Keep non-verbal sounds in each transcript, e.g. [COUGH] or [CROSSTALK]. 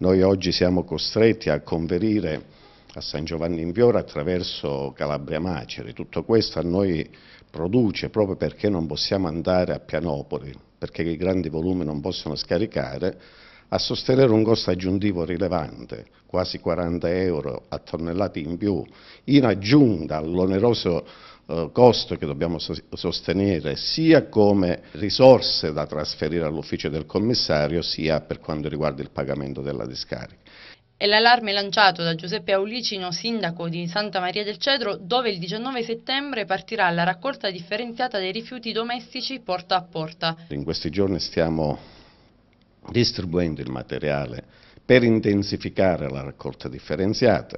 Noi oggi siamo costretti a conferire a San Giovanni in Viora attraverso Calabria Maceri. Tutto questo a noi produce proprio perché non possiamo andare a Pianopoli, perché i grandi volumi non possono scaricare, a sostenere un costo aggiuntivo rilevante, quasi 40 euro a tonnellate in più, in aggiunta all'oneroso eh, costo che dobbiamo sostenere sia come risorse da trasferire all'ufficio del commissario sia per quanto riguarda il pagamento della discarica. È l'allarme lanciato da Giuseppe Aulicino, sindaco di Santa Maria del Cedro, dove il 19 settembre partirà la raccolta differenziata dei rifiuti domestici porta a porta. In questi giorni stiamo distribuendo il materiale per intensificare la raccolta differenziata.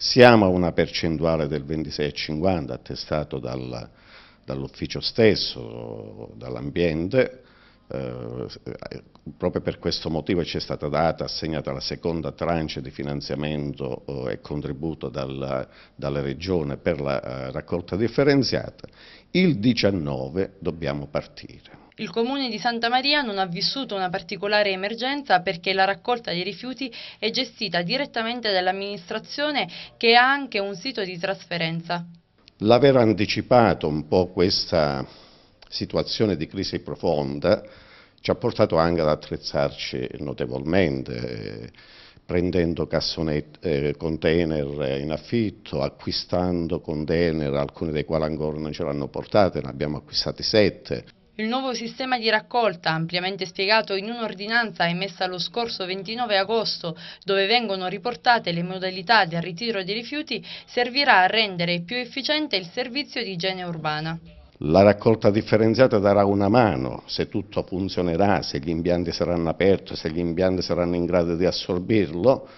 Siamo a una percentuale del 26,50 attestato dal, dall'ufficio stesso, dall'ambiente, eh, proprio per questo motivo ci è stata data, assegnata la seconda tranche di finanziamento eh, e contributo dal, dalla Regione per la eh, raccolta differenziata, il 19 dobbiamo partire. Il comune di Santa Maria non ha vissuto una particolare emergenza perché la raccolta dei rifiuti è gestita direttamente dall'amministrazione che ha anche un sito di trasferenza. L'aver anticipato un po' questa situazione di crisi profonda ci ha portato anche ad attrezzarci notevolmente, eh, prendendo eh, container in affitto, acquistando container, alcuni dei quali ancora non ce l'hanno portata, ne abbiamo acquistati sette. Il nuovo sistema di raccolta, ampiamente spiegato in un'ordinanza emessa lo scorso 29 agosto, dove vengono riportate le modalità del ritiro dei rifiuti, servirà a rendere più efficiente il servizio di igiene urbana. La raccolta differenziata darà una mano se tutto funzionerà, se gli impianti saranno aperti, se gli impianti saranno in grado di assorbirlo,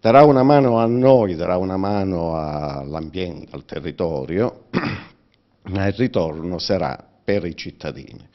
darà una mano a noi, darà una mano all'ambiente, al territorio, [CLEARS THROAT] ma il ritorno sarà per i cittadini.